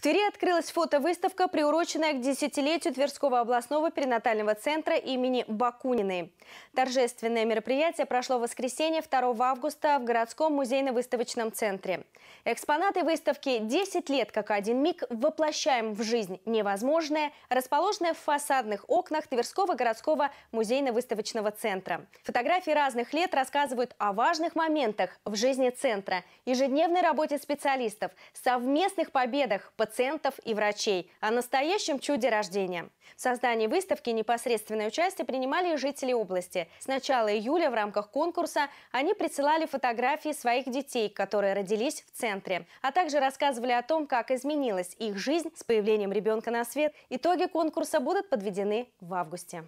В Твери открылась фотовыставка, приуроченная к десятилетию Тверского областного перинатального центра имени Бакунины. Торжественное мероприятие прошло в воскресенье 2 августа в городском музейно-выставочном центре. Экспонаты выставки «10 лет как один миг. Воплощаем в жизнь невозможное» расположены в фасадных окнах Тверского городского музейно-выставочного центра. Фотографии разных лет рассказывают о важных моментах в жизни центра, ежедневной работе специалистов, совместных победах, под пациентов и врачей, о настоящем чуде рождения. В создании выставки непосредственное участие принимали и жители области. С начала июля в рамках конкурса они присылали фотографии своих детей, которые родились в центре, а также рассказывали о том, как изменилась их жизнь с появлением ребенка на свет. Итоги конкурса будут подведены в августе.